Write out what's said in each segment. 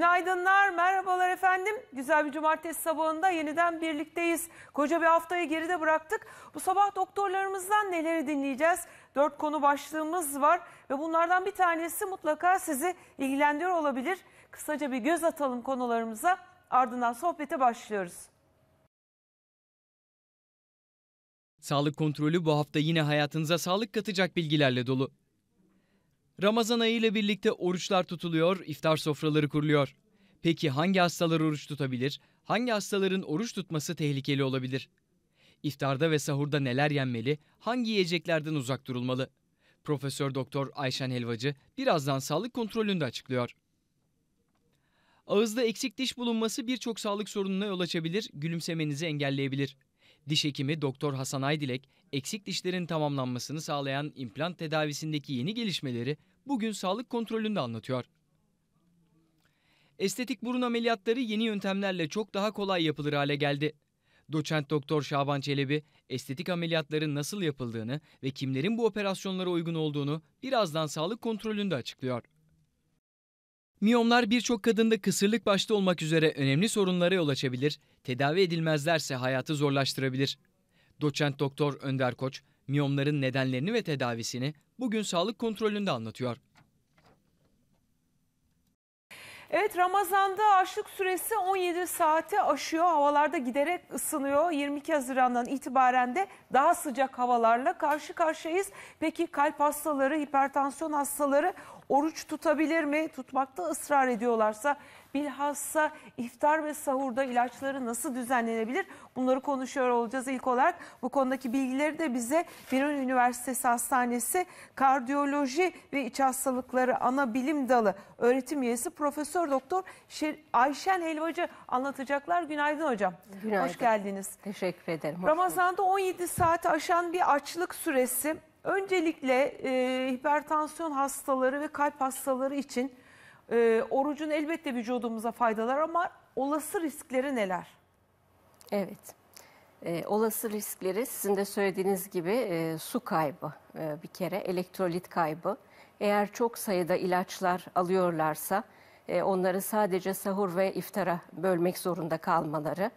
Günaydınlar, merhabalar efendim. Güzel bir cumartesi sabahında yeniden birlikteyiz. Koca bir haftayı geride bıraktık. Bu sabah doktorlarımızdan neleri dinleyeceğiz? Dört konu başlığımız var ve bunlardan bir tanesi mutlaka sizi ilgilendiriyor olabilir. Kısaca bir göz atalım konularımıza ardından sohbete başlıyoruz. Sağlık kontrolü bu hafta yine hayatınıza sağlık katacak bilgilerle dolu. Ramazan ayı ile birlikte oruçlar tutuluyor, iftar sofraları kuruluyor. Peki hangi hastalar oruç tutabilir? Hangi hastaların oruç tutması tehlikeli olabilir? İftarda ve sahurda neler yenmeli? Hangi yiyeceklerden uzak durulmalı? Profesör Doktor Ayşen Helvacı birazdan sağlık kontrolünde açıklıyor. Ağızda eksik diş bulunması birçok sağlık sorununa yol açabilir, gülümsemenizi engelleyebilir. Diş hekimi Doktor Hasan Aydilek, eksik dişlerin tamamlanmasını sağlayan implant tedavisindeki yeni gelişmeleri bugün sağlık kontrolünde anlatıyor. Estetik burun ameliyatları yeni yöntemlerle çok daha kolay yapılır hale geldi. Doçent Doktor Şaban Çelebi estetik ameliyatların nasıl yapıldığını ve kimlerin bu operasyonlara uygun olduğunu birazdan sağlık kontrolünde açıklıyor. Miyomlar birçok kadında kısırlık başta olmak üzere önemli sorunlara yol açabilir, tedavi edilmezlerse hayatı zorlaştırabilir. Doçent Doktor Önder Koç, Miyomların nedenlerini ve tedavisini bugün sağlık kontrolünde anlatıyor. Evet Ramazan'da açlık süresi 17 saate aşıyor. Havalarda giderek ısınıyor. 22 Haziran'dan itibaren de daha sıcak havalarla karşı karşıyayız. Peki kalp hastaları, hipertansiyon hastaları oruç tutabilir mi? Tutmakta ısrar ediyorlarsa Bilhassa iftar ve sahurda ilaçları nasıl düzenlenebilir? Bunları konuşuyor olacağız ilk olarak. Bu konudaki bilgileri de bize Biron Üniversitesi Hastanesi Kardiyoloji ve İç Hastalıkları Ana Bilim Dalı öğretim üyesi Profesör Doktor Ayşen Helvacı anlatacaklar. Günaydın hocam. Günaydın. Hoş geldiniz. Teşekkür ederim. Ramazan'da 17 saati aşan bir açlık süresi Öncelikle e, hipertansiyon hastaları ve kalp hastaları için e, orucun elbette vücudumuza faydalar ama olası riskleri neler? Evet. E, olası riskleri sizin de söylediğiniz gibi e, su kaybı e, bir kere, elektrolit kaybı. Eğer çok sayıda ilaçlar alıyorlarsa e, onları sadece sahur ve iftara bölmek zorunda kalmaları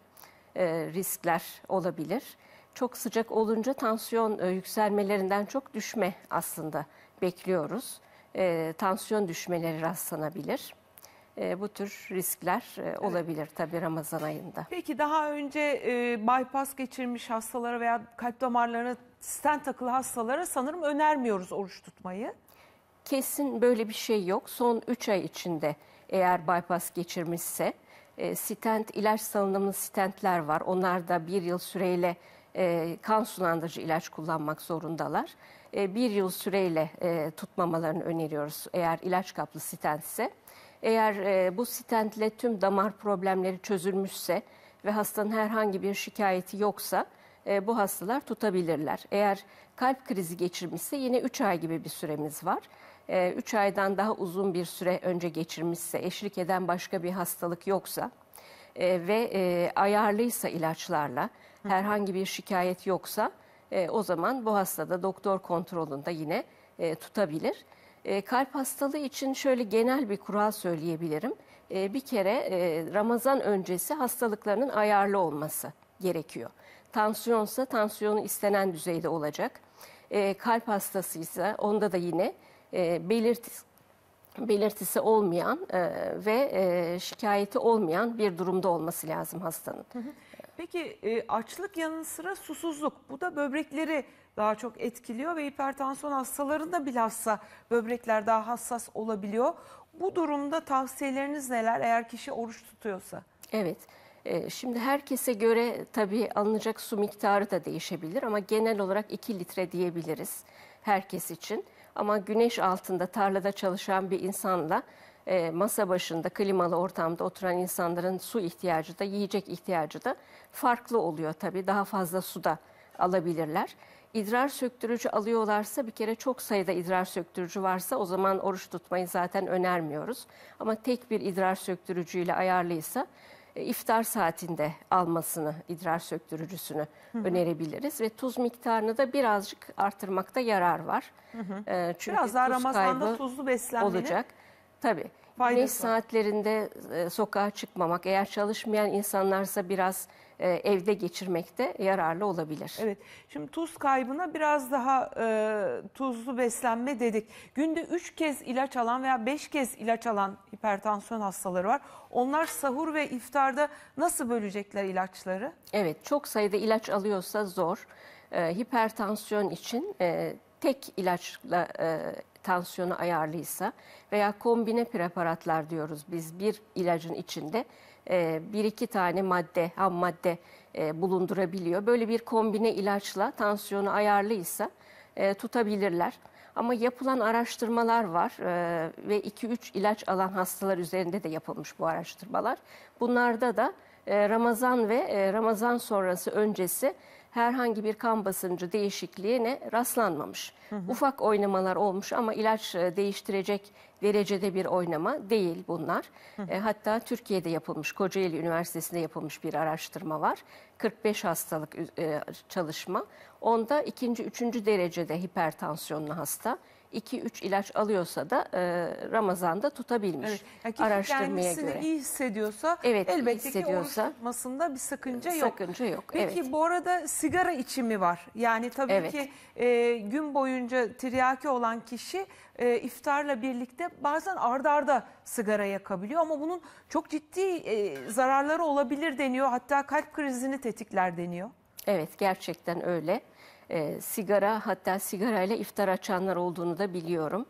e, riskler olabilir. Çok sıcak olunca tansiyon e, yükselmelerinden çok düşme aslında bekliyoruz e, tansiyon düşmeleri rastlanabilir. E, bu tür riskler e, olabilir tabii Ramazan ayında. Peki daha önce e, bypass geçirmiş hastalara veya kalp damarlarına stent takılı hastalara sanırım önermiyoruz oruç tutmayı. Kesin böyle bir şey yok. Son 3 ay içinde eğer bypass geçirmişse e, stent ilaç salınımlı stentler var. Onlar da bir yıl süreyle e, kan sulandırıcı ilaç kullanmak zorundalar. E, bir yıl süreyle e, tutmamalarını öneriyoruz eğer ilaç kaplı stent ise. Eğer e, bu stentle tüm damar problemleri çözülmüşse ve hastanın herhangi bir şikayeti yoksa e, bu hastalar tutabilirler. Eğer kalp krizi geçirmişse yine 3 ay gibi bir süremiz var. 3 aydan daha uzun bir süre önce geçirmişse, eşlik eden başka bir hastalık yoksa ve ayarlıysa ilaçlarla, herhangi bir şikayet yoksa e, o zaman bu hasta da doktor kontrolünde yine e, tutabilir. E, kalp hastalığı için şöyle genel bir kural söyleyebilirim. E, bir kere e, Ramazan öncesi hastalıklarının ayarlı olması gerekiyor. Tansiyonsa tansiyonu istenen düzeyde olacak. E, kalp hastasıysa onda da yine e, belirtis, belirtisi olmayan e, ve e, şikayeti olmayan bir durumda olması lazım hastanın. Hı hı. Peki e, açlık yanı sıra susuzluk. Bu da böbrekleri daha çok etkiliyor ve hipertansiyon hastalarında bilhassa böbrekler daha hassas olabiliyor. Bu durumda tavsiyeleriniz neler eğer kişi oruç tutuyorsa? Evet. E, şimdi herkese göre tabii alınacak su miktarı da değişebilir ama genel olarak 2 litre diyebiliriz herkes için. Ama güneş altında tarlada çalışan bir insanla e, masa başında klimalı ortamda oturan insanların su ihtiyacı da yiyecek ihtiyacı da farklı oluyor tabii. Daha fazla su da alabilirler. İdrar söktürücü alıyorlarsa bir kere çok sayıda idrar söktürücü varsa o zaman oruç tutmayı zaten önermiyoruz. Ama tek bir idrar söktürücüyle ayarlıysa e, iftar saatinde almasını, idrar söktürücüsünü hı hı. önerebiliriz ve tuz miktarını da birazcık artırmakta yarar var. Hı hı. Ee, çünkü Biraz daha Ramazan'da tuzlu beslenmenin olacak. Tabii. Faydası. Güneş saatlerinde e, sokağa çıkmamak, eğer çalışmayan insanlarsa biraz e, evde geçirmekte yararlı olabilir. Evet. Şimdi tuz kaybına biraz daha e, tuzlu beslenme dedik. Günde 3 kez ilaç alan veya 5 kez ilaç alan hipertansiyon hastaları var. Onlar sahur ve iftarda nasıl bölecekler ilaçları? Evet, çok sayıda ilaç alıyorsa zor. E, hipertansiyon için e, tek ilaçla e, tansiyonu ayarlıysa veya kombine preparatlar diyoruz biz bir ilacın içinde e, bir iki tane madde ham madde e, bulundurabiliyor. Böyle bir kombine ilaçla tansiyonu ayarlıysa e, tutabilirler. Ama yapılan araştırmalar var ve 2-3 ilaç alan hastalar üzerinde de yapılmış bu araştırmalar. Bunlarda da Ramazan ve Ramazan sonrası öncesi herhangi bir kan basıncı değişikliğine rastlanmamış. Hı hı. Ufak oynamalar olmuş ama ilaç e, değiştirecek derecede bir oynama değil bunlar. Hı. E, hatta Türkiye'de yapılmış, Kocaeli Üniversitesi'nde yapılmış bir araştırma var. 45 hastalık e, çalışma. Onda ikinci, üçüncü derecede hipertansiyonlu hasta 2-3 ilaç alıyorsa da e, Ramazan'da tutabilmiş. Evet. Yani Araştırmaya kendisini göre. iyi hissediyorsa evet, elbette hissediyorsa, ki oruç bir sakınca yok. Sakınca yok. Peki evet. bu arada sigara içimi var. Yani tabii evet. ki e, gün boyunca tiryaki olan kişi e, iftarla birlikte bazen ardarda arda sigara yakabiliyor ama bunun çok ciddi e, zararları olabilir deniyor. Hatta kalp krizini tetikler deniyor. Evet gerçekten öyle e, sigara hatta sigarayla iftar açanlar olduğunu da biliyorum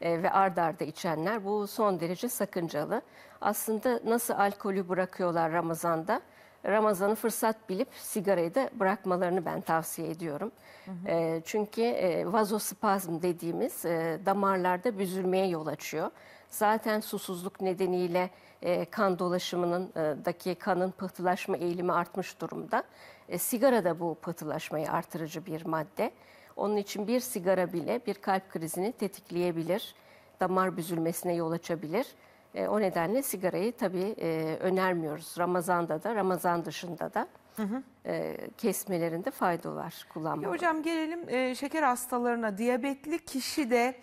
e, ve ard arda içenler bu son derece sakıncalı. Aslında nasıl alkolü bırakıyorlar Ramazan'da? Ramazan'ı fırsat bilip sigarayı da bırakmalarını ben tavsiye ediyorum. Hı hı. E, çünkü e, vazospazm dediğimiz e, damarlarda büzülmeye yol açıyor. Zaten susuzluk nedeniyle e, kan dolaşımının e, daki kanın pıhtılaşma eğilimi artmış durumda. E, sigara da bu pıhtılaşmayı artırıcı bir madde. Onun için bir sigara bile bir kalp krizini tetikleyebilir, damar büzülmesine yol açabilir. E, o nedenle sigarayı tabii e, önermiyoruz. Ramazan'da da, Ramazan dışında da hı hı. E, kesmelerinde fayda var kullanmak. E, hocam gelelim e, şeker hastalarına. Diyabetli kişi de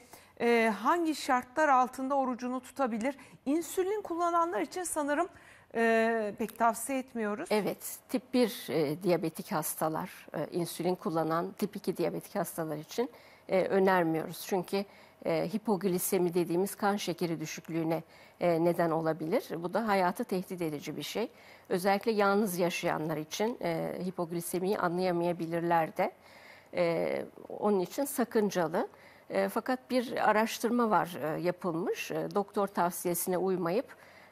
e, hangi şartlar altında orucunu tutabilir? İnsülin kullananlar için sanırım e, pek tavsiye etmiyoruz. Evet, tip 1 e, diyabetik hastalar, e, insülin kullanan tip 2 diyabetik hastalar için e, önermiyoruz. Çünkü e, hipoglisemi dediğimiz kan şekeri düşüklüğüne e, neden olabilir. Bu da hayatı tehdit edici bir şey. Özellikle yalnız yaşayanlar için e, hipoglisemiyi anlayamayabilirler de. E, onun için sakıncalı. E, fakat bir araştırma var e, yapılmış. E, doktor tavsiyesine uymayıp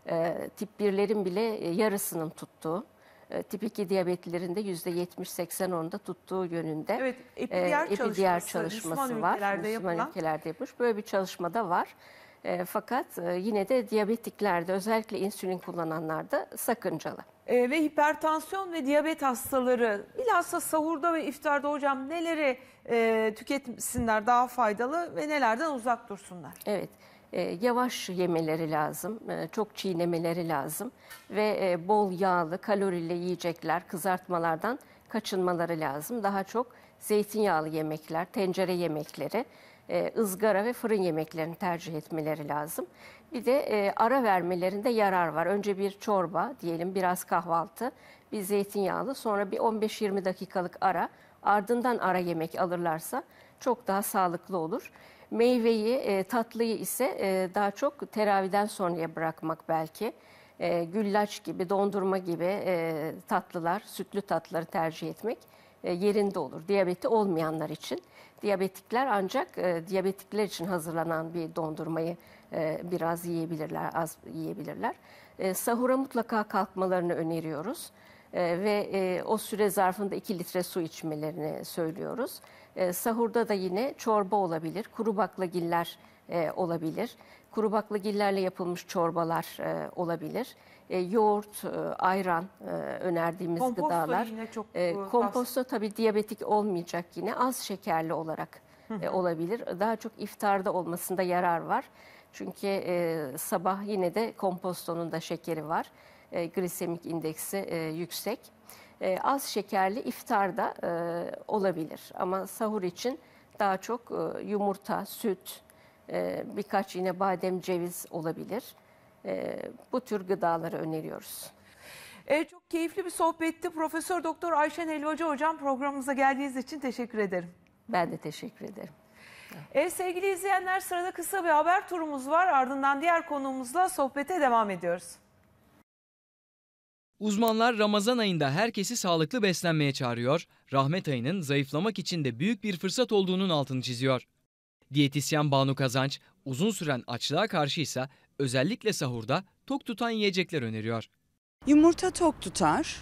e, tip 1'lerin bile e, yarısının tuttuğu, e, tip 2 diyabetlilerin de %70-80 onda tuttuğu yönünde evet, epidiyar, e, epidiyar çalışması, çalışması var. Ülkelerde Müslüman yapılan. ülkelerde yapmış. Böyle bir çalışmada var. E, fakat e, yine de diyabetiklerde özellikle insülin kullananlarda sakıncalı. E, ve hipertansiyon ve diyabet hastaları bilhassa sahurda ve iftarda hocam neleri e, tüketsinler daha faydalı ve nelerden uzak dursunlar? Evet. E, yavaş yemeleri lazım, e, çok çiğnemeleri lazım ve e, bol yağlı, kalorili yiyecekler, kızartmalardan kaçınmaları lazım. Daha çok zeytinyağlı yemekler, tencere yemekleri, ızgara ve fırın yemeklerini tercih etmeleri lazım. Bir de ara vermelerinde yarar var. Önce bir çorba diyelim, biraz kahvaltı, bir zeytinyağlı, sonra bir 15-20 dakikalık ara, ardından ara yemek alırlarsa çok daha sağlıklı olur. Meyveyi, e, tatlıyı ise e, daha çok teraviden sonraya bırakmak belki. E, güllaç gibi, dondurma gibi e, tatlılar, sütlü tatlıları tercih etmek e, yerinde olur. Diyabeti olmayanlar için. Diyabetikler ancak e, diyabetikler için hazırlanan bir dondurmayı e, biraz yiyebilirler, az yiyebilirler. E, sahura mutlaka kalkmalarını öneriyoruz e, ve e, o süre zarfında 2 litre su içmelerini söylüyoruz. E, sahurda da yine çorba olabilir, kuru baklagiller e, olabilir, kuru baklagillerle yapılmış çorbalar e, olabilir. E, yoğurt, e, ayran e, önerdiğimiz komposto gıdalar. Yine çok, e, e komposto tabii diyabetik olmayacak yine az şekerli olarak e, olabilir. Daha çok iftarda olmasında yarar var. Çünkü e, sabah yine de kompostonun da şekeri var e, glisemik indeksi e, yüksek. E, az şekerli iftar da e, olabilir ama sahur için daha çok e, yumurta, süt, e, birkaç yine badem, ceviz olabilir. E, bu tür gıdaları öneriyoruz. Evet, çok keyifli bir sohbetti. Profesör Doktor Ayşen Elvacı hocam programımıza geldiğiniz için teşekkür ederim. Ben de teşekkür ederim. Evet sevgili izleyenler sırada kısa bir haber turumuz var. Ardından diğer konuğumuzla sohbete devam ediyoruz. Uzmanlar Ramazan ayında herkesi sağlıklı beslenmeye çağırıyor, rahmet ayının zayıflamak için de büyük bir fırsat olduğunun altını çiziyor. Diyetisyen Banu Kazanç, uzun süren açlığa karşı ise özellikle sahurda tok tutan yiyecekler öneriyor. Yumurta tok tutar,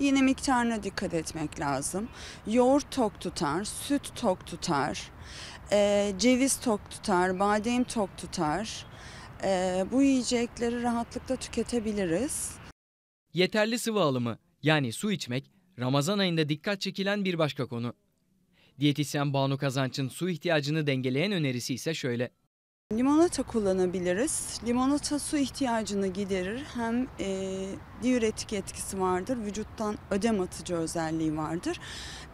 yine miktarına dikkat etmek lazım. Yoğurt tok tutar, süt tok tutar, e, ceviz tok tutar, badem tok tutar. E, bu yiyecekleri rahatlıkla tüketebiliriz. Yeterli sıvı alımı yani su içmek Ramazan ayında dikkat çekilen bir başka konu. Diyetisyen Banu Kazanç'ın su ihtiyacını dengeleyen önerisi ise şöyle. Limonata kullanabiliriz. Limonata su ihtiyacını giderir. Hem e, diüretik etkisi vardır, vücuttan ödem atıcı özelliği vardır.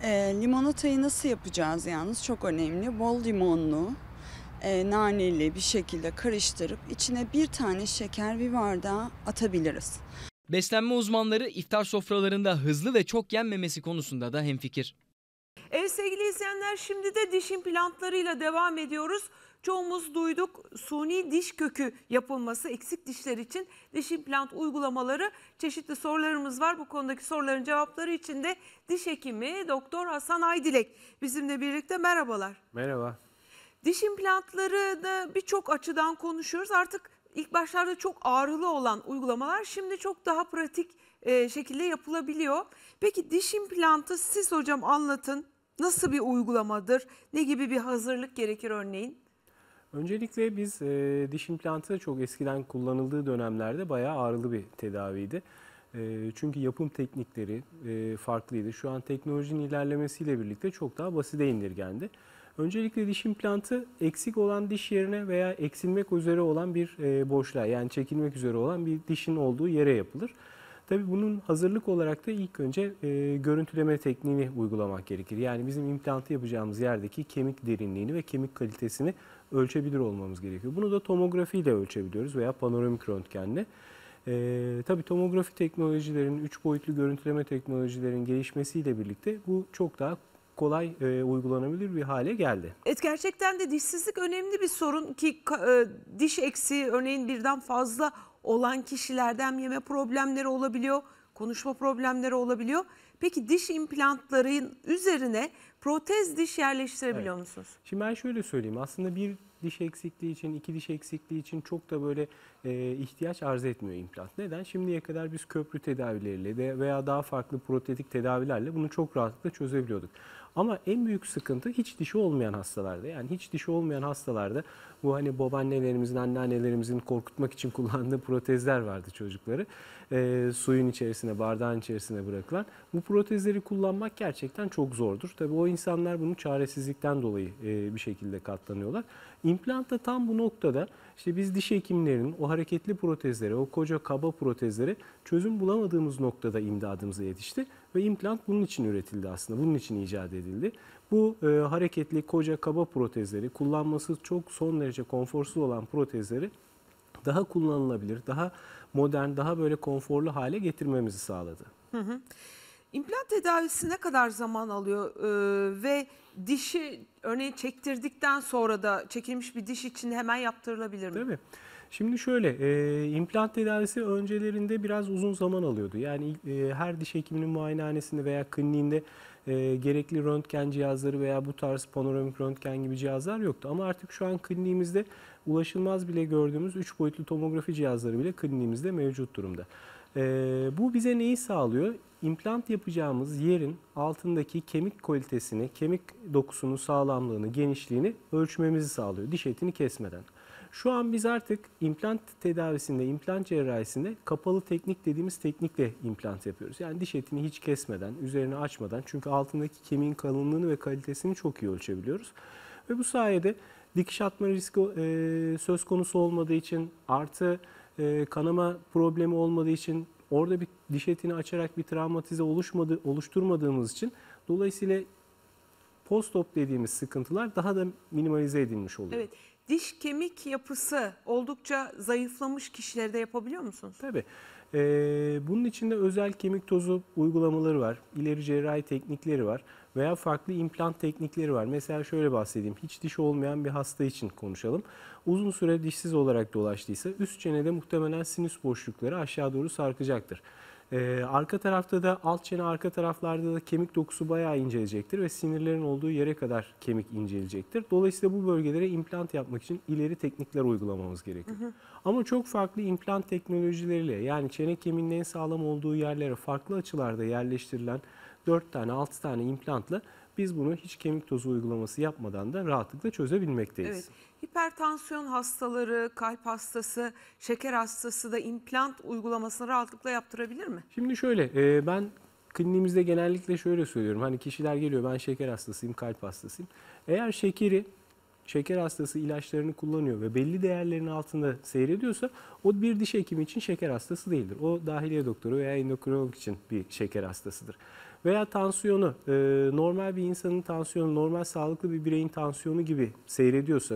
E, limonatayı nasıl yapacağız yalnız çok önemli. Bol limonlu, e, naneli bir şekilde karıştırıp içine bir tane şeker bir bardağı atabiliriz. Beslenme uzmanları iftar sofralarında hızlı ve çok yenmemesi konusunda da hemfikir. Evet sevgili izleyenler şimdi de diş implantlarıyla devam ediyoruz. Çoğumuz duyduk suni diş kökü yapılması eksik dişler için diş implant uygulamaları çeşitli sorularımız var. Bu konudaki soruların cevapları için de diş hekimi Doktor Hasan Aydilek bizimle birlikte merhabalar. Merhaba. Diş implantları da birçok açıdan konuşuyoruz. Artık ilk başlarda çok ağrılı olan uygulamalar şimdi çok daha pratik e, şekilde yapılabiliyor. Peki diş implantı siz hocam anlatın. Nasıl bir uygulamadır? Ne gibi bir hazırlık gerekir örneğin? Öncelikle biz e, diş implantı çok eskiden kullanıldığı dönemlerde bayağı ağrılı bir tedaviydi. E, çünkü yapım teknikleri e, farklıydı. Şu an teknolojinin ilerlemesiyle birlikte çok daha basite indirgendi. Öncelikle diş implantı eksik olan diş yerine veya eksilmek üzere olan bir e, boşluğa yani çekilmek üzere olan bir dişin olduğu yere yapılır. Tabi bunun hazırlık olarak da ilk önce e, görüntüleme tekniğini uygulamak gerekir. Yani bizim implantı yapacağımız yerdeki kemik derinliğini ve kemik kalitesini ölçebilir olmamız gerekiyor. Bunu da tomografi ile ölçebiliyoruz veya panoramik röntgenle. E, tabii tomografi teknolojilerin, 3 boyutlu görüntüleme teknolojilerin gelişmesiyle birlikte bu çok daha kolay e, uygulanabilir bir hale geldi. Evet gerçekten de dişsizlik önemli bir sorun ki e, diş eksiği örneğin birden fazla olan kişilerden yeme problemleri olabiliyor, konuşma problemleri olabiliyor. Peki diş implantların üzerine protez diş yerleştirebiliyor evet. musunuz? Şimdi ben şöyle söyleyeyim. Aslında bir diş eksikliği için, iki diş eksikliği için çok da böyle e, ihtiyaç arz etmiyor implant. Neden? Şimdiye kadar biz köprü tedavileriyle de veya daha farklı protetik tedavilerle bunu çok rahatlıkla çözebiliyorduk. Ama en büyük sıkıntı hiç dişi olmayan hastalarda. Yani hiç dişi olmayan hastalarda bu hani babaannelerimizin, anneannelerimizin korkutmak için kullandığı protezler vardı çocukları. E, suyun içerisine, bardağın içerisine bırakılan. Bu protezleri kullanmak gerçekten çok zordur. Tabii o insanlar bunu çaresizlikten dolayı e, bir şekilde katlanıyorlar. İmplant da tam bu noktada işte biz diş hekimlerinin o hareketli protezlere, o koca kaba protezlere çözüm bulamadığımız noktada imdadımıza yetişti. Ve implant bunun için üretildi aslında, bunun için icat edildi. Bu e, hareketli koca kaba protezleri, kullanması çok son derece konforsuz olan protezleri daha kullanılabilir, daha modern, daha böyle konforlu hale getirmemizi sağladı. Hı hı. İmplant tedavisi ne kadar zaman alıyor ee, ve dişi örneğin çektirdikten sonra da çekilmiş bir diş için hemen yaptırılabilir mi? Tabii. Şimdi şöyle, e, implant tedavisi öncelerinde biraz uzun zaman alıyordu. Yani e, her diş hekiminin muayenehanesinde veya kliniğinde e, gerekli röntgen cihazları veya bu tarz panoramik röntgen gibi cihazlar yoktu. Ama artık şu an kliniğimizde ulaşılmaz bile gördüğümüz 3 boyutlu tomografi cihazları bile kliniğimizde mevcut durumda. E, bu bize neyi sağlıyor? implant yapacağımız yerin altındaki kemik kalitesini, kemik dokusunun sağlamlığını, genişliğini ölçmemizi sağlıyor diş etini kesmeden. Şu an biz artık implant tedavisinde, implant cerrahisinde kapalı teknik dediğimiz teknikle implant yapıyoruz. Yani diş etini hiç kesmeden, üzerine açmadan çünkü altındaki kemiğin kalınlığını ve kalitesini çok iyi ölçebiliyoruz. Ve bu sayede dikiş atma riski e, söz konusu olmadığı için artı e, kanama problemi olmadığı için Orada bir diş etini açarak bir travmatize oluşmadı, oluşturmadığımız için dolayısıyla postop dediğimiz sıkıntılar daha da minimalize edilmiş oluyor. Evet. Diş kemik yapısı oldukça zayıflamış kişilerde yapabiliyor musunuz? Tabii. Ee, bunun içinde özel kemik tozu uygulamaları var. İleri cerrahi teknikleri var veya farklı implant teknikleri var. Mesela şöyle bahsedeyim. Hiç diş olmayan bir hasta için konuşalım. Uzun süre dişsiz olarak dolaştıysa üst çenede muhtemelen sinüs boşlukları aşağı doğru sarkacaktır. Ee, arka tarafta da alt çene arka taraflarda da kemik dokusu bayağı inceleyecektir ve sinirlerin olduğu yere kadar kemik inceleyecektir. Dolayısıyla bu bölgelere implant yapmak için ileri teknikler uygulamamız gerekiyor. Hı hı. Ama çok farklı implant teknolojileriyle yani çene kemiğinin en sağlam olduğu yerlere farklı açılarda yerleştirilen 4 tane 6 tane implantla biz bunu hiç kemik tozu uygulaması yapmadan da rahatlıkla çözebilmekteyiz. Evet. Hipertansiyon hastaları, kalp hastası, şeker hastası da implant uygulamasını rahatlıkla yaptırabilir mi? Şimdi şöyle e, ben kliniğimizde genellikle şöyle söylüyorum. Hani kişiler geliyor ben şeker hastasıyım, kalp hastasıyım. Eğer şekeri şeker hastası ilaçlarını kullanıyor ve belli değerlerin altında seyrediyorsa o bir diş hekimi için şeker hastası değildir. O dahiliye doktoru veya endokrinolog için bir şeker hastasıdır veya tansiyonu e, normal bir insanın tansiyonu, normal sağlıklı bir bireyin tansiyonu gibi seyrediyorsa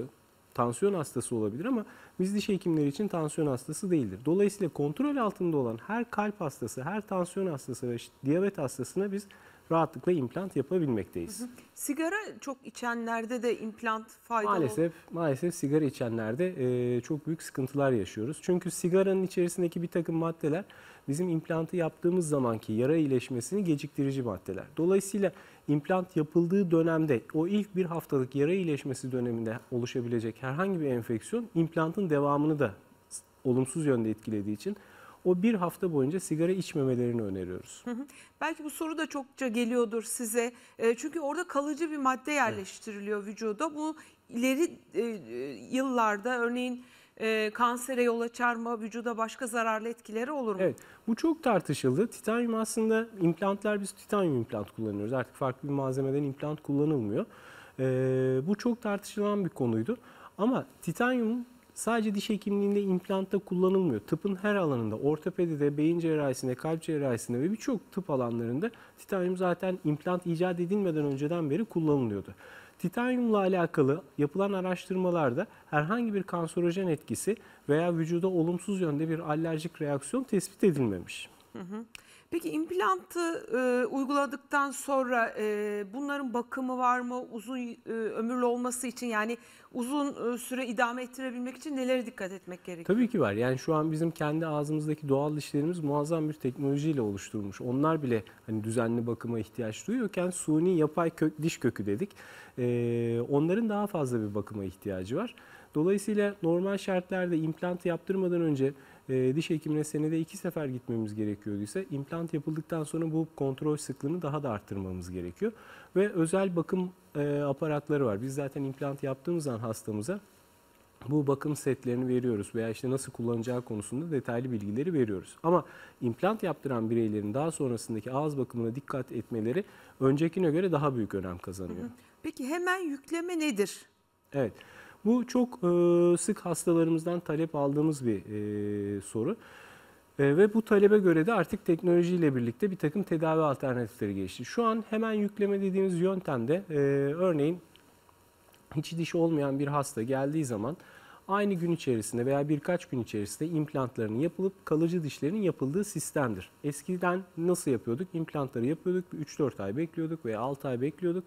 tansiyon hastası olabilir ama biz diş hekimleri için tansiyon hastası değildir. Dolayısıyla kontrol altında olan her kalp hastası, her tansiyon hastası ve diyabet hastasına biz rahatlıkla implant yapabilmekteyiz. Hı hı. Sigara çok içenlerde de implant faydalı. Maalesef maalesef sigara içenlerde e, çok büyük sıkıntılar yaşıyoruz. Çünkü sigaranın içerisindeki bir takım maddeler bizim implantı yaptığımız zamanki yara iyileşmesini geciktirici maddeler. Dolayısıyla implant yapıldığı dönemde o ilk bir haftalık yara iyileşmesi döneminde oluşabilecek herhangi bir enfeksiyon implantın devamını da olumsuz yönde etkilediği için o bir hafta boyunca sigara içmemelerini öneriyoruz. Hı hı. Belki bu soru da çokça geliyordur size. E, çünkü orada kalıcı bir madde yerleştiriliyor evet. vücuda. Bu ileri e, e, yıllarda örneğin e, kansere yol açar mı, vücuda başka zararlı etkileri olur mu? Evet, bu çok tartışıldı. Titanyum aslında implantlar biz titanyum implant kullanıyoruz. Artık farklı bir malzemeden implant kullanılmıyor. E, bu çok tartışılan bir konuydu. Ama titanyum sadece diş hekimliğinde implantta kullanılmıyor. Tıpın her alanında, ortopedide, beyin cerrahisinde, kalp cerrahisinde ve birçok tıp alanlarında titanyum zaten implant icat edilmeden önceden beri kullanılıyordu. Titanyumla alakalı yapılan araştırmalarda herhangi bir kanserojen etkisi veya vücuda olumsuz yönde bir alerjik reaksiyon tespit edilmemiş. Hı hı. Peki implantı e, uyguladıktan sonra e, bunların bakımı var mı? Uzun e, ömürlü olması için yani uzun e, süre idame ettirebilmek için nelere dikkat etmek gerekiyor? Tabii ki var. Yani şu an bizim kendi ağzımızdaki doğal dişlerimiz muazzam bir teknolojiyle oluşturulmuş. Onlar bile hani düzenli bakıma ihtiyaç duyuyorken suni yapay kök, diş kökü dedik. E, onların daha fazla bir bakıma ihtiyacı var. Dolayısıyla normal şartlarda implantı yaptırmadan önce e, diş hekimine senede iki sefer gitmemiz gerekiyorduysa implant yapıldıktan sonra bu kontrol sıklığını daha da arttırmamız gerekiyor. Ve özel bakım e, aparatları var. Biz zaten implant yaptığımız an hastamıza bu bakım setlerini veriyoruz veya işte nasıl kullanacağı konusunda detaylı bilgileri veriyoruz. Ama implant yaptıran bireylerin daha sonrasındaki ağız bakımına dikkat etmeleri öncekine göre daha büyük önem kazanıyor. Peki hemen yükleme nedir? Evet. Bu çok e, sık hastalarımızdan talep aldığımız bir e, soru. E, ve bu talebe göre de artık teknolojiyle birlikte bir takım tedavi alternatifleri geçti. Şu an hemen yükleme dediğimiz yöntemde örneğin hiç diş olmayan bir hasta geldiği zaman aynı gün içerisinde veya birkaç gün içerisinde implantlarının yapılıp kalıcı dişlerin yapıldığı sistemdir. Eskiden nasıl yapıyorduk? İmplantları yapıyorduk, 3-4 ay bekliyorduk veya 6 ay bekliyorduk.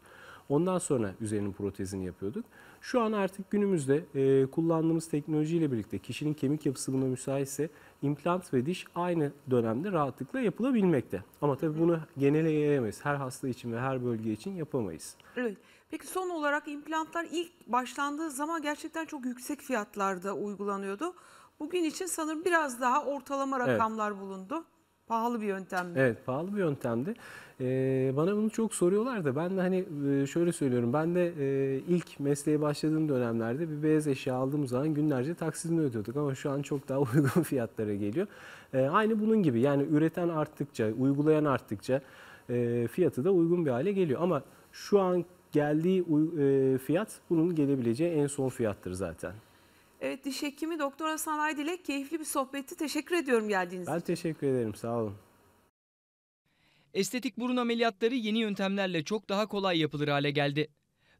Ondan sonra üzerinin protezini yapıyorduk. Şu an artık günümüzde e, kullandığımız teknolojiyle birlikte kişinin kemik yapısı buna müsaitse implant ve diş aynı dönemde rahatlıkla yapılabilmekte. Ama tabii bunu geneleyemeyiz. Her hasta için ve her bölge için yapamayız. Evet. Peki son olarak implantlar ilk başlandığı zaman gerçekten çok yüksek fiyatlarda uygulanıyordu. Bugün için sanırım biraz daha ortalama rakamlar evet. bulundu. Pahalı bir yöntemdi. Evet pahalı bir yöntemdi. Ee, bana bunu çok soruyorlar da ben de hani e, şöyle söylüyorum. Ben de e, ilk mesleğe başladığım dönemlerde bir beyaz eşya aldığım zaman günlerce taksizini ödüyorduk. Ama şu an çok daha uygun fiyatlara geliyor. Ee, aynı bunun gibi yani üreten arttıkça, uygulayan arttıkça e, fiyatı da uygun bir hale geliyor. Ama şu an geldiği e, fiyat bunun gelebileceği en son fiyattır zaten. Evet diş hekimi Doktor Hasan Aydilek keyifli bir sohbetti. Teşekkür ediyorum geldiğiniz için. Ben teşekkür ederim sağ olun. Estetik burun ameliyatları yeni yöntemlerle çok daha kolay yapılır hale geldi.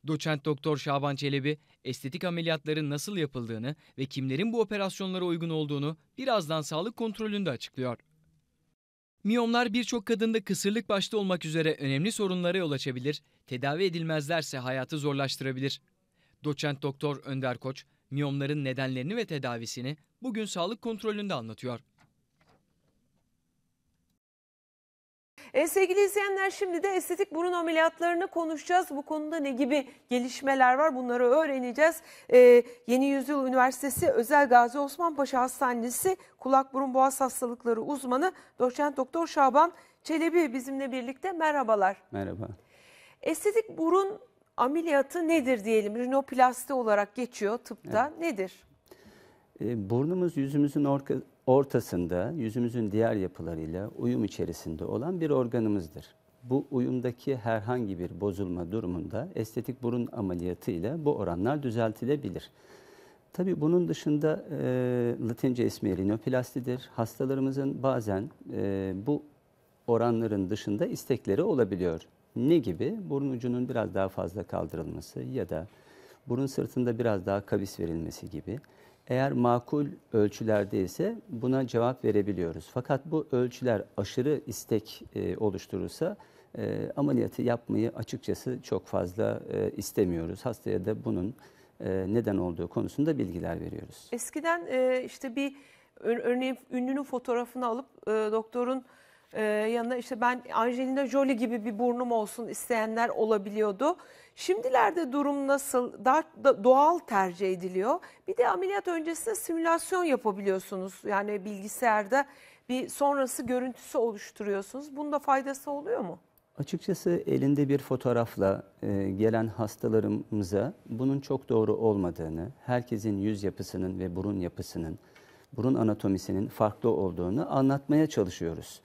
Doçent Doktor Şaban Çelebi estetik ameliyatların nasıl yapıldığını ve kimlerin bu operasyonlara uygun olduğunu birazdan sağlık kontrolünde açıklıyor. Miyomlar birçok kadında kısırlık başta olmak üzere önemli sorunlara yol açabilir, tedavi edilmezlerse hayatı zorlaştırabilir. Doçent Doktor Önder Koç, Miyomların nedenlerini ve tedavisini bugün sağlık kontrolünde anlatıyor. E, sevgili izleyenler şimdi de estetik burun ameliyatlarını konuşacağız. Bu konuda ne gibi gelişmeler var bunları öğreneceğiz. E, Yeni Yüzyıl Üniversitesi Özel Gazi Osman Paşa Hastanesi kulak burun boğaz hastalıkları uzmanı doçent doktor Şaban Çelebi bizimle birlikte. Merhabalar. Merhaba. Estetik burun ameliyatı nedir diyelim? Rinoplasti olarak geçiyor tıpta. Evet. Nedir? E, burnumuz yüzümüzün orka, ortasında, yüzümüzün diğer yapılarıyla uyum içerisinde olan bir organımızdır. Bu uyumdaki herhangi bir bozulma durumunda estetik burun ameliyatı ile bu oranlar düzeltilebilir. Tabii bunun dışında e, Latince ismi rinoplastidir. Hastalarımızın bazen e, bu oranların dışında istekleri olabiliyor. Ne gibi? Burun ucunun biraz daha fazla kaldırılması ya da burun sırtında biraz daha kavis verilmesi gibi. Eğer makul ölçülerde ise buna cevap verebiliyoruz. Fakat bu ölçüler aşırı istek e, oluşturursa e, ameliyatı yapmayı açıkçası çok fazla e, istemiyoruz. Hastaya da bunun neden olduğu konusunda bilgiler veriyoruz. Eskiden işte bir örneğin ünlünün fotoğrafını alıp doktorun ee, yanına işte ben Angelina Jolie gibi bir burnum olsun isteyenler olabiliyordu. Şimdilerde durum nasıl? Daha da doğal tercih ediliyor. Bir de ameliyat öncesinde simülasyon yapabiliyorsunuz. Yani bilgisayarda bir sonrası görüntüsü oluşturuyorsunuz. Bunda faydası oluyor mu? Açıkçası elinde bir fotoğrafla e, gelen hastalarımıza bunun çok doğru olmadığını, herkesin yüz yapısının ve burun yapısının, burun anatomisinin farklı olduğunu anlatmaya çalışıyoruz.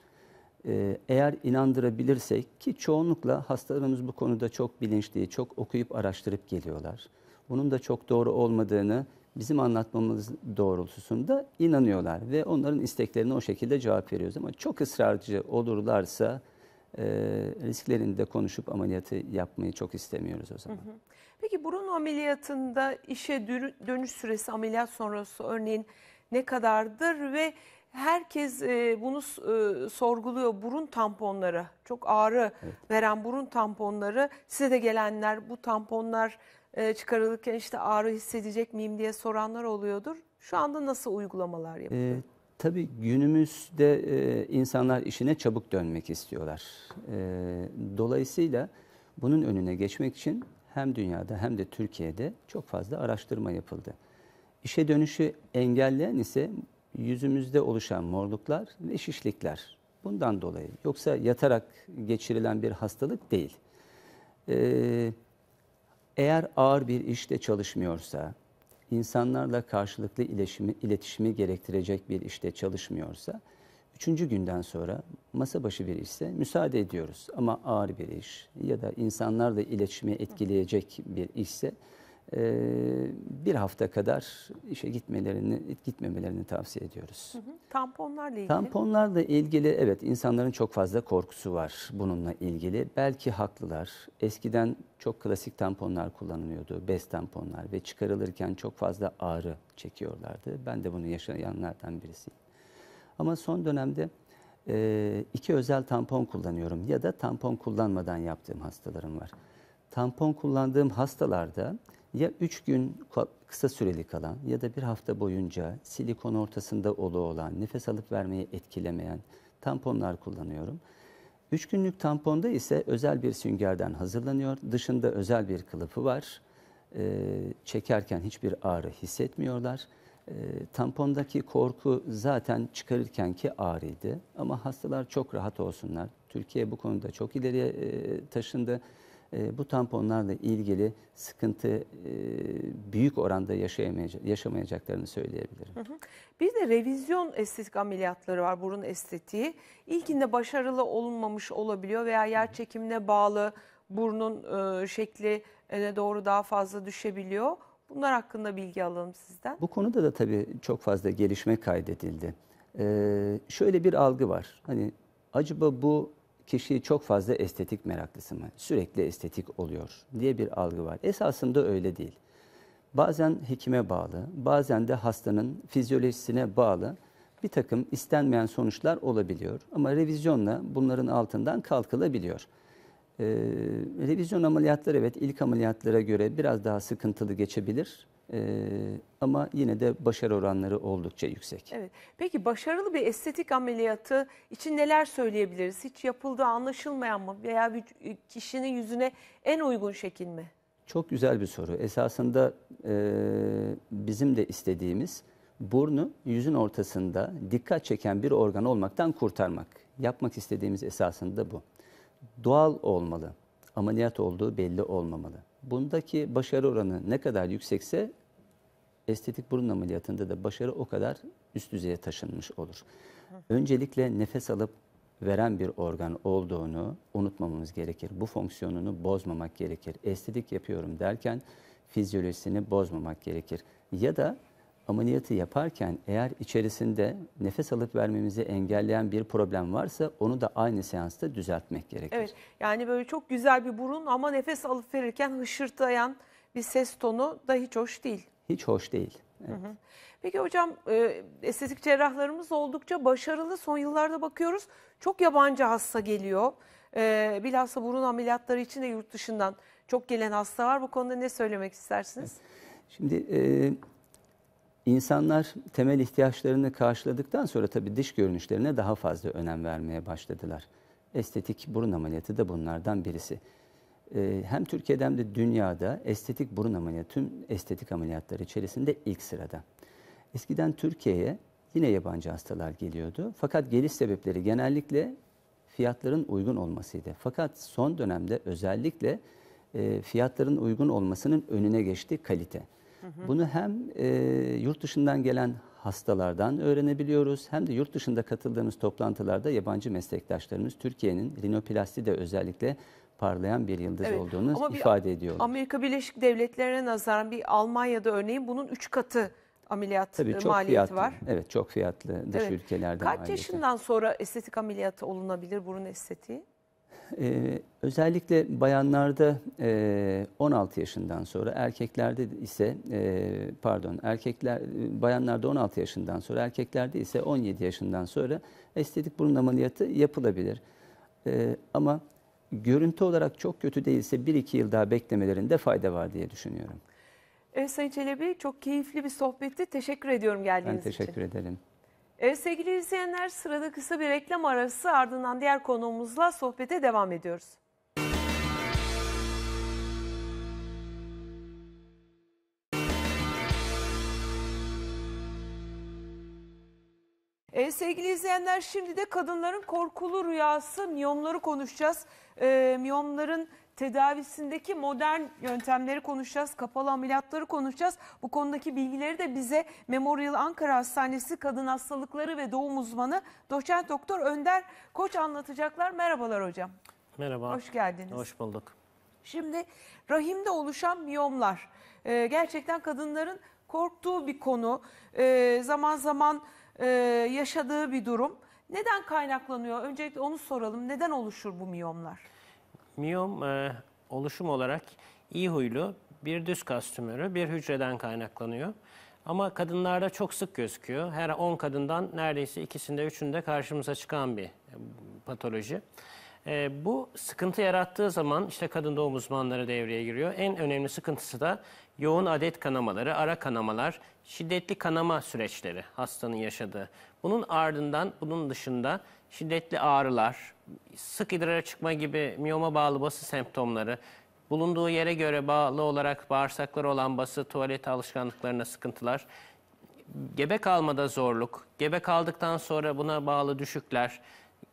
Ee, eğer inandırabilirsek ki çoğunlukla hastalarımız bu konuda çok bilinçli, çok okuyup araştırıp geliyorlar. Bunun da çok doğru olmadığını bizim anlatmamız doğrultusunda inanıyorlar ve onların isteklerine o şekilde cevap veriyoruz. Ama çok ısrarcı olurlarsa e, risklerini de konuşup ameliyatı yapmayı çok istemiyoruz o zaman. Peki burun ameliyatında işe dönüş süresi ameliyat sonrası örneğin ne kadardır ve Herkes e, bunu e, sorguluyor. Burun tamponları, çok ağrı evet. veren burun tamponları. Size de gelenler bu tamponlar e, çıkarılırken işte ağrı hissedecek miyim diye soranlar oluyordur. Şu anda nasıl uygulamalar e, yapılıyor? Ee, tabii günümüzde insanlar işine çabuk dönmek istiyorlar. dolayısıyla bunun önüne geçmek için hem dünyada hem de Türkiye'de çok fazla araştırma yapıldı. İşe dönüşü engelleyen ise yüzümüzde oluşan morluklar ve şişlikler. Bundan dolayı. Yoksa yatarak geçirilen bir hastalık değil. Ee, eğer ağır bir işte çalışmıyorsa, insanlarla karşılıklı iletişimi, iletişimi gerektirecek bir işte çalışmıyorsa, üçüncü günden sonra masa başı bir işse müsaade ediyoruz. Ama ağır bir iş ya da insanlarla iletişimi etkileyecek bir işse e, bir hafta kadar işe gitmelerini gitmemelerini tavsiye ediyoruz. Hı hı. Tamponlarla ilgili? Tamponlarla ilgili evet insanların çok fazla korkusu var bununla ilgili. Belki haklılar. Eskiden çok klasik tamponlar kullanılıyordu. Bez tamponlar ve çıkarılırken çok fazla ağrı çekiyorlardı. Ben de bunu yaşayanlardan birisiyim. Ama son dönemde e, iki özel tampon kullanıyorum ya da tampon kullanmadan yaptığım hastalarım var. Tampon kullandığım hastalarda ya 3 gün kısa süreli kalan ya da bir hafta boyunca silikon ortasında olu olan, nefes alıp vermeyi etkilemeyen tamponlar kullanıyorum. 3 günlük tamponda ise özel bir süngerden hazırlanıyor. Dışında özel bir kılıfı var. Ee, çekerken hiçbir ağrı hissetmiyorlar. E, tampondaki korku zaten çıkarırkenki ağrıydı. Ama hastalar çok rahat olsunlar. Türkiye bu konuda çok ileriye e, taşındı. Ee, bu tamponlarla ilgili sıkıntı e, büyük oranda yaşamayacaklarını söyleyebilirim. Bir de revizyon estetik ameliyatları var burun estetiği. İlkinde başarılı olunmamış olabiliyor veya yer çekimine bağlı burnun e, şekli öne e, doğru daha fazla düşebiliyor. Bunlar hakkında bilgi alalım sizden. Bu konuda da tabii çok fazla gelişme kaydedildi. Ee, şöyle bir algı var. Hani acaba bu kişi çok fazla estetik meraklısı mı? Sürekli estetik oluyor diye bir algı var. Esasında öyle değil. Bazen hekime bağlı, bazen de hastanın fizyolojisine bağlı bir takım istenmeyen sonuçlar olabiliyor. Ama revizyonla bunların altından kalkılabiliyor. Ee, revizyon ameliyatları evet ilk ameliyatlara göre biraz daha sıkıntılı geçebilir. Ee, ama yine de başarı oranları oldukça yüksek. Evet. Peki başarılı bir estetik ameliyatı için neler söyleyebiliriz? Hiç yapıldığı anlaşılmayan mı veya bir kişinin yüzüne en uygun şekil mi? Çok güzel bir soru. Esasında e, bizim de istediğimiz burnu yüzün ortasında dikkat çeken bir organ olmaktan kurtarmak. Yapmak istediğimiz esasında bu. Doğal olmalı. Ameliyat olduğu belli olmamalı. Bundaki başarı oranı ne kadar yüksekse estetik burun ameliyatında da başarı o kadar üst düzeye taşınmış olur. Öncelikle nefes alıp veren bir organ olduğunu unutmamamız gerekir. Bu fonksiyonunu bozmamak gerekir. Estetik yapıyorum derken fizyolojisini bozmamak gerekir. Ya da ameliyatı yaparken eğer içerisinde nefes alıp vermemizi engelleyen bir problem varsa onu da aynı seansta düzeltmek gerekir. Evet yani böyle çok güzel bir burun ama nefes alıp verirken hışırtayan bir ses tonu da hiç hoş değil. Hiç hoş değil. Evet. Hı hı. Peki hocam e, estetik cerrahlarımız oldukça başarılı. Son yıllarda bakıyoruz çok yabancı hasta geliyor. E, bilhassa burun ameliyatları için de yurt dışından çok gelen hasta var. Bu konuda ne söylemek istersiniz? Evet. Şimdi e, İnsanlar temel ihtiyaçlarını karşıladıktan sonra tabii dış görünüşlerine daha fazla önem vermeye başladılar. Estetik burun ameliyatı da bunlardan birisi. Ee, hem Türkiye'de hem de dünyada estetik burun ameliyatı tüm estetik ameliyatlar içerisinde ilk sırada. Eskiden Türkiye'ye yine yabancı hastalar geliyordu. Fakat geliş sebepleri genellikle fiyatların uygun olmasıydı. Fakat son dönemde özellikle e, fiyatların uygun olmasının önüne geçti kalite hı. Bunu hem e, yurt dışından gelen hastalardan öğrenebiliyoruz hem de yurt dışında katıldığımız toplantılarda yabancı meslektaşlarımız Türkiye'nin rinoplasti de özellikle parlayan bir yıldız evet, olduğunu ama ifade ediyor. Amerika Birleşik Devletleri'ne nazaran bir Almanya'da örneğin bunun 3 katı ameliyat Tabii e, çok maliyeti fiyatlı, var. Evet çok fiyatlı dış evet. ülkelerden. Kaç maliyeti. yaşından sonra estetik ameliyatı olunabilir burun estetiği? Ee, özellikle bayanlarda e, 16 yaşından sonra, erkeklerde ise e, pardon, erkekler bayanlarda 16 yaşından sonra, erkeklerde ise 17 yaşından sonra estetik burun ameliyatı yapılabilir. E, ama görüntü olarak çok kötü değilse 1-2 yıl daha beklemelerinde fayda var diye düşünüyorum. Evet Sayın Çelebi çok keyifli bir sohbetti. Teşekkür ediyorum geldiğiniz için. Ben teşekkür için. ederim. Evet, sevgili izleyenler sırada kısa bir reklam arası ardından diğer konuğumuzla sohbete devam ediyoruz. E, sevgili izleyenler şimdi de kadınların korkulu rüyası miyomları konuşacağız. E, miyomların tedavisindeki modern yöntemleri konuşacağız, kapalı ameliyatları konuşacağız. Bu konudaki bilgileri de bize Memorial Ankara Hastanesi Kadın Hastalıkları ve Doğum Uzmanı Doçent Doktor Önder Koç anlatacaklar. Merhabalar hocam. Merhaba. Hoş geldiniz. Hoş bulduk. Şimdi rahimde oluşan miyomlar e, gerçekten kadınların korktuğu bir konu. E, zaman zaman e, yaşadığı bir durum. Neden kaynaklanıyor? Öncelikle onu soralım. Neden oluşur bu miyomlar? miyom e, ee, oluşum olarak iyi huylu bir düz kas tümörü bir hücreden kaynaklanıyor. Ama kadınlarda çok sık gözüküyor. Her 10 kadından neredeyse ikisinde üçünde karşımıza çıkan bir e, patoloji. E, bu sıkıntı yarattığı zaman işte kadın doğum uzmanları devreye giriyor. En önemli sıkıntısı da yoğun adet kanamaları, ara kanamalar, şiddetli kanama süreçleri hastanın yaşadığı. Bunun ardından, bunun dışında şiddetli ağrılar, sık idrara çıkma gibi miyoma bağlı bası semptomları, bulunduğu yere göre bağlı olarak bağırsakları olan bası, tuvalet alışkanlıklarına sıkıntılar, gebe kalmada zorluk, gebe kaldıktan sonra buna bağlı düşükler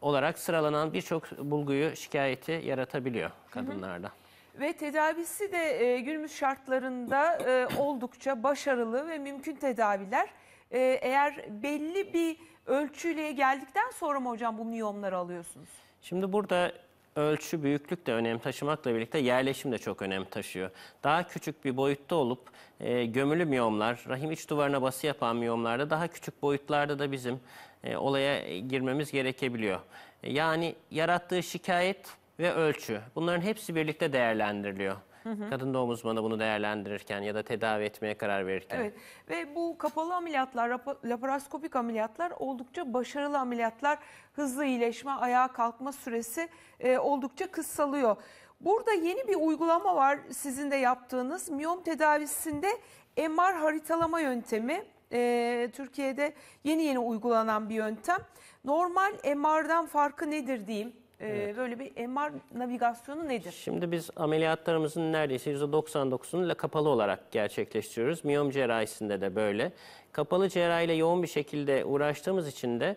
olarak sıralanan birçok bulguyu şikayeti yaratabiliyor kadınlarda. Hı hı. Ve tedavisi de e, günümüz şartlarında e, oldukça başarılı ve mümkün tedaviler. E, eğer belli bir ölçüyle geldikten sonra mı hocam bu miyomları alıyorsunuz? Şimdi burada ölçü, büyüklük de önem taşımakla birlikte yerleşim de çok önem taşıyor. Daha küçük bir boyutta olup e, gömülü miyomlar, rahim iç duvarına bası yapan miyomlarda daha küçük boyutlarda da bizim e, olaya girmemiz gerekebiliyor. E, yani yarattığı şikayet ve ölçü. Bunların hepsi birlikte değerlendiriliyor. Hı hı. Kadın doğum uzmanı bunu değerlendirirken ya da tedavi etmeye karar verirken. Evet ve bu kapalı ameliyatlar, laparoskopik ameliyatlar oldukça başarılı ameliyatlar. Hızlı iyileşme, ayağa kalkma süresi e, oldukça kısalıyor. Burada yeni bir uygulama var sizin de yaptığınız. Miyom tedavisinde MR haritalama yöntemi e, Türkiye'de yeni yeni uygulanan bir yöntem. Normal MR'dan farkı nedir diyeyim? Ee, evet. Böyle bir MR navigasyonu nedir? Şimdi biz ameliyatlarımızın neredeyse %99'unu kapalı olarak gerçekleştiriyoruz. Miyom cerrahisinde de böyle. Kapalı cerrahiyle yoğun bir şekilde uğraştığımız için de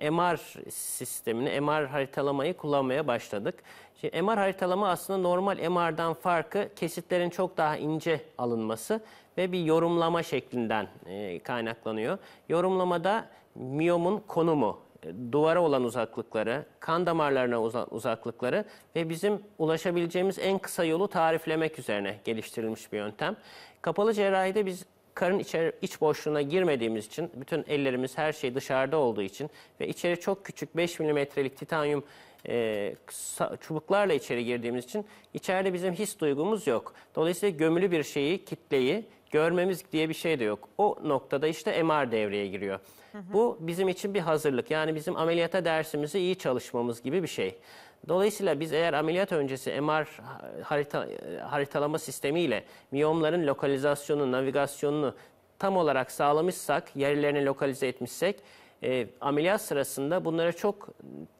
e, MR sistemini, MR haritalamayı kullanmaya başladık. Şimdi MR haritalama aslında normal MR'dan farkı kesitlerin çok daha ince alınması ve bir yorumlama şeklinden e, kaynaklanıyor. Yorumlamada miyomun konumu, duvara olan uzaklıkları, kan damarlarına uzaklıkları ve bizim ulaşabileceğimiz en kısa yolu tariflemek üzerine geliştirilmiş bir yöntem. Kapalı cerrahide biz karın içeri, iç boşluğuna girmediğimiz için, bütün ellerimiz her şey dışarıda olduğu için ve içeri çok küçük 5 milimetrelik titanyum e, çubuklarla içeri girdiğimiz için içeride bizim his duygumuz yok. Dolayısıyla gömülü bir şeyi, kitleyi görmemiz diye bir şey de yok. O noktada işte MR devreye giriyor. Hı hı. Bu bizim için bir hazırlık. Yani bizim ameliyata dersimizi iyi çalışmamız gibi bir şey. Dolayısıyla biz eğer ameliyat öncesi MR harita, haritalama sistemiyle miyomların lokalizasyonunu, navigasyonunu tam olarak sağlamışsak, yerlerini lokalize etmişsek e, ameliyat sırasında bunlara çok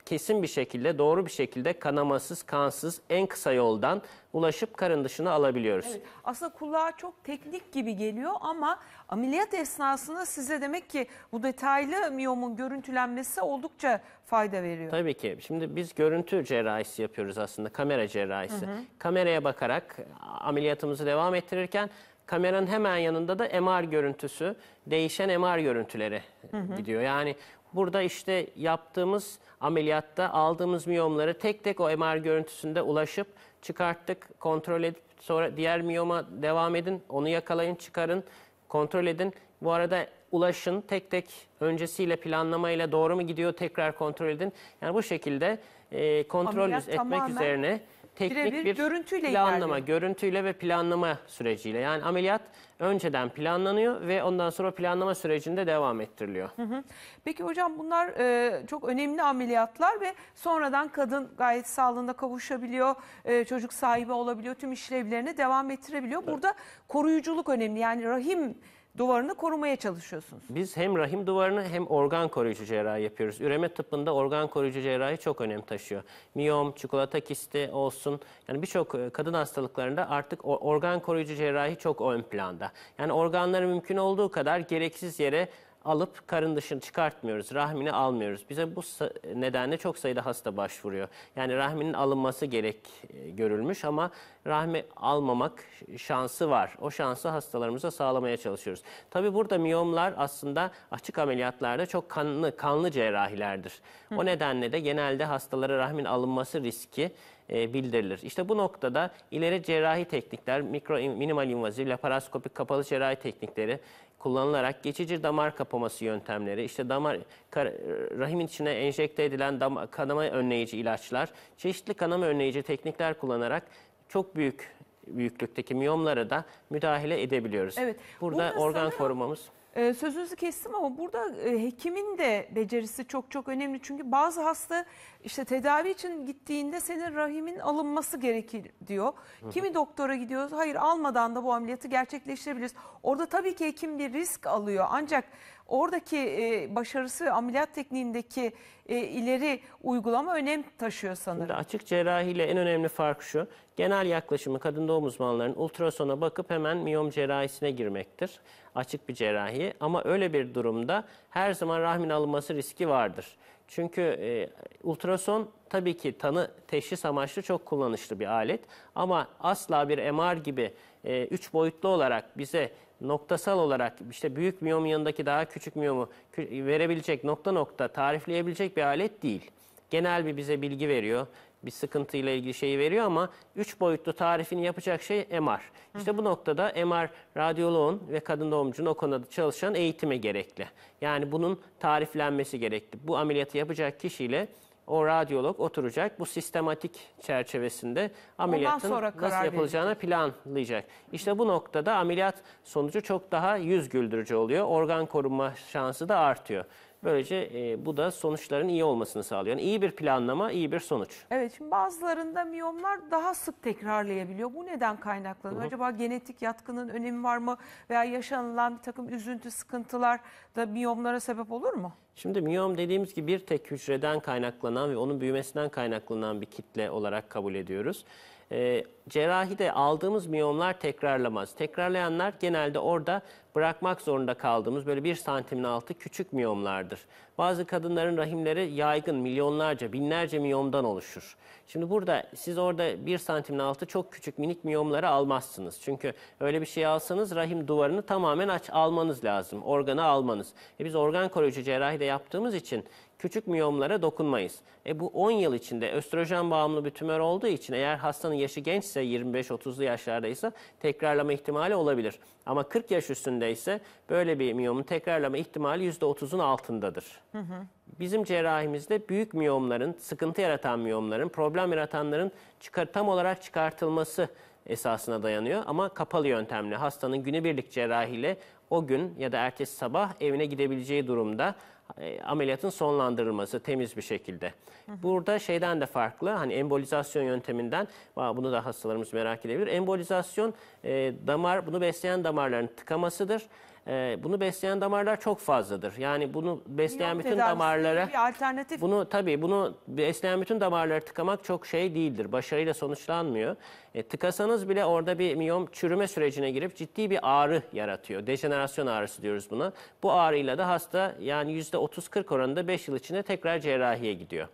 kesin bir şekilde, doğru bir şekilde kanamasız, kansız, en kısa yoldan ulaşıp karın dışına alabiliyoruz. Evet, aslında kulağa çok teknik gibi geliyor ama ameliyat esnasında size demek ki bu detaylı miyomun görüntülenmesi oldukça fayda veriyor. Tabii ki. Şimdi biz görüntü cerrahisi yapıyoruz aslında, kamera cerrahisi. Hı hı. Kameraya bakarak ameliyatımızı devam ettirirken Kameranın hemen yanında da MR görüntüsü, değişen MR görüntüleri hı hı. gidiyor. Yani burada işte yaptığımız ameliyatta aldığımız miyomları tek tek o MR görüntüsünde ulaşıp çıkarttık, kontrol edip sonra diğer miyoma devam edin, onu yakalayın, çıkarın, kontrol edin. Bu arada ulaşın, tek tek öncesiyle planlamayla doğru mu gidiyor tekrar kontrol edin. Yani bu şekilde e, kontrol Ameliyat etmek tamamen... üzerine teknik Birebir bir görüntüyle planlama, ilerliyor. görüntüyle ve planlama süreciyle. Yani ameliyat önceden planlanıyor ve ondan sonra planlama sürecinde devam ettiriliyor. Hı hı. Peki hocam bunlar e, çok önemli ameliyatlar ve sonradan kadın gayet sağlığına kavuşabiliyor, e, çocuk sahibi olabiliyor, tüm işlevlerini devam ettirebiliyor. Burada koruyuculuk önemli yani rahim duvarını korumaya çalışıyorsunuz. Biz hem rahim duvarını hem organ koruyucu cerrahi yapıyoruz. Üreme tıbbında organ koruyucu cerrahi çok önem taşıyor. Miyom, çikolata kisti olsun yani birçok e, kadın hastalıklarında artık organ koruyucu cerrahi çok ön planda. Yani organları mümkün olduğu kadar gereksiz yere alıp karın dışını çıkartmıyoruz. Rahmini almıyoruz. Bize bu nedenle çok sayıda hasta başvuruyor. Yani rahminin alınması gerek e, görülmüş ama rahmi almamak şansı var. O şansı hastalarımıza sağlamaya çalışıyoruz. Tabii burada miyomlar aslında açık ameliyatlarda çok kanlı, kanlı cerrahilerdir. Hı. O nedenle de genelde hastalara rahmin alınması riski e, bildirilir. İşte bu noktada ileri cerrahi teknikler, mikro minimal invaziv, laparoskopik kapalı cerrahi teknikleri kullanılarak geçici damar kapaması yöntemleri, işte damar kar, rahimin içine enjekte edilen dam, kanama önleyici ilaçlar, çeşitli kanama önleyici teknikler kullanarak çok büyük büyüklükteki miyomlara da müdahale edebiliyoruz. Evet. Burada, Burada organ sanırım, korumamız. E, sözünüzü kestim ama burada e, hekimin de becerisi çok çok önemli. Çünkü bazı hasta işte tedavi için gittiğinde senin rahimin alınması gerekir diyor. Kimi Hı -hı. doktora gidiyoruz hayır almadan da bu ameliyatı gerçekleştirebiliriz. Orada tabii ki hekim bir risk alıyor ancak oradaki e, başarısı ameliyat tekniğindeki e, ileri uygulama önem taşıyor sanırım. Şimdi açık cerrahiyle en önemli fark şu. Genel yaklaşımı kadın doğum uzmanlarının ultrasona bakıp hemen miyom cerrahisine girmektir. Açık bir cerrahi ama öyle bir durumda her zaman rahmin alınması riski vardır. Çünkü e, ultrason tabii ki tanı teşhis amaçlı çok kullanışlı bir alet ama asla bir MR gibi e, üç boyutlu olarak bize noktasal olarak işte büyük miyomun yanındaki daha küçük miyomu verebilecek nokta nokta tarifleyebilecek bir alet değil. Genel bir bize bilgi veriyor bir sıkıntıyla ilgili şeyi veriyor ama üç boyutlu tarifini yapacak şey MR. İşte bu noktada MR radyoloğun ve kadın doğumcunun o konuda çalışan eğitime gerekli. Yani bunun tariflenmesi gerekli. Bu ameliyatı yapacak kişiyle o radyolog oturacak. Bu sistematik çerçevesinde ameliyatın nasıl yapılacağını verecek. planlayacak. İşte bu noktada ameliyat sonucu çok daha yüz güldürücü oluyor. Organ korunma şansı da artıyor. Böylece e, bu da sonuçların iyi olmasını sağlıyor. Yani iyi bir planlama, iyi bir sonuç. Evet, şimdi bazılarında miyomlar daha sık tekrarlayabiliyor. Bu neden kaynaklanıyor? Acaba genetik yatkının önemi var mı? Veya yaşanılan bir takım üzüntü, sıkıntılar da miyomlara sebep olur mu? Şimdi miyom dediğimiz gibi bir tek hücreden kaynaklanan ve onun büyümesinden kaynaklanan bir kitle olarak kabul ediyoruz. E, cerrahide aldığımız miyomlar tekrarlamaz. Tekrarlayanlar genelde orada bırakmak zorunda kaldığımız böyle bir santimin altı küçük miyomlardır. Bazı kadınların rahimleri yaygın milyonlarca, binlerce miyomdan oluşur. Şimdi burada siz orada bir santimin altı çok küçük minik miyomları almazsınız. Çünkü öyle bir şey alsanız rahim duvarını tamamen aç almanız lazım. Organı almanız. E biz organ koruyucu cerrahide yaptığımız için küçük miyomlara dokunmayız. E bu 10 yıl içinde östrojen bağımlı bir tümör olduğu için eğer hastanın yaşı gençse 25-30'lu yaşlardaysa tekrarlama ihtimali olabilir. Ama 40 yaş üstünde ise böyle bir miyomun tekrarlama ihtimali %30'un altındadır. Hı hı. Bizim cerrahimizde büyük miyomların, sıkıntı yaratan miyomların, problem yaratanların çıkar, tam olarak çıkartılması esasına dayanıyor ama kapalı yöntemle hastanın günübirlik cerrahiyle o gün ya da ertesi sabah evine gidebileceği durumda e, ameliyatın sonlandırılması temiz bir şekilde. Hı hı. Burada şeyden de farklı hani embolizasyon yönteminden bunu da hastalarımız merak edebilir. Embolizasyon e, damar bunu besleyen damarların tıkamasıdır. Ee, bunu besleyen damarlar çok fazladır. Yani bunu besleyen bütün damarlara bir alternatif. bunu tabii bunu besleyen bütün damarları tıkamak çok şey değildir. Başarıyla sonuçlanmıyor. E, tıkasanız bile orada bir miyom çürüme sürecine girip ciddi bir ağrı yaratıyor. Dejenerasyon ağrısı diyoruz buna. Bu ağrıyla da hasta yani %30-40 oranında 5 yıl içinde tekrar cerrahiye gidiyor.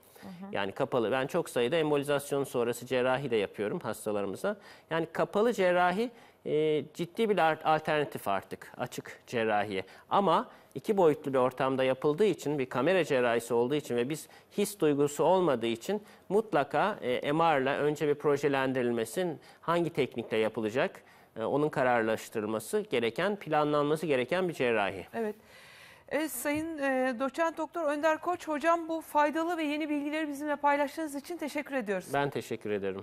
Yani kapalı. Ben çok sayıda embolizasyon sonrası cerrahi de yapıyorum hastalarımıza. Yani kapalı cerrahi e, ciddi bir alternatif artık açık cerrahiye. Ama iki boyutlu bir ortamda yapıldığı için bir kamera cerrahisi olduğu için ve biz his duygusu olmadığı için mutlaka e, ile önce bir projelendirilmesin hangi teknikle yapılacak e, onun kararlaştırılması gereken planlanması gereken bir cerrahi. Evet. Evet Sayın e, Doçent Doktor Önder Koç hocam bu faydalı ve yeni bilgileri bizimle paylaştığınız için teşekkür ediyoruz. Ben teşekkür ederim.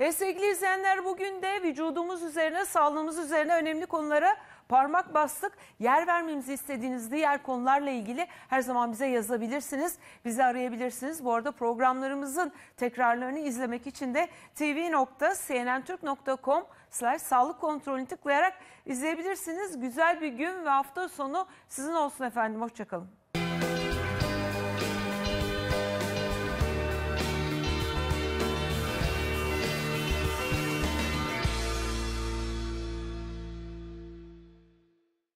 E sevgili izleyenler bugün de vücudumuz üzerine, sağlığımız üzerine önemli konulara parmak bastık. Yer vermemizi istediğiniz diğer konularla ilgili her zaman bize yazabilirsiniz. Bizi arayabilirsiniz. Bu arada programlarımızın tekrarlarını izlemek için de tv.cnnturk.com slash sağlık kontrolünü tıklayarak izleyebilirsiniz. Güzel bir gün ve hafta sonu sizin olsun efendim. Hoşçakalın.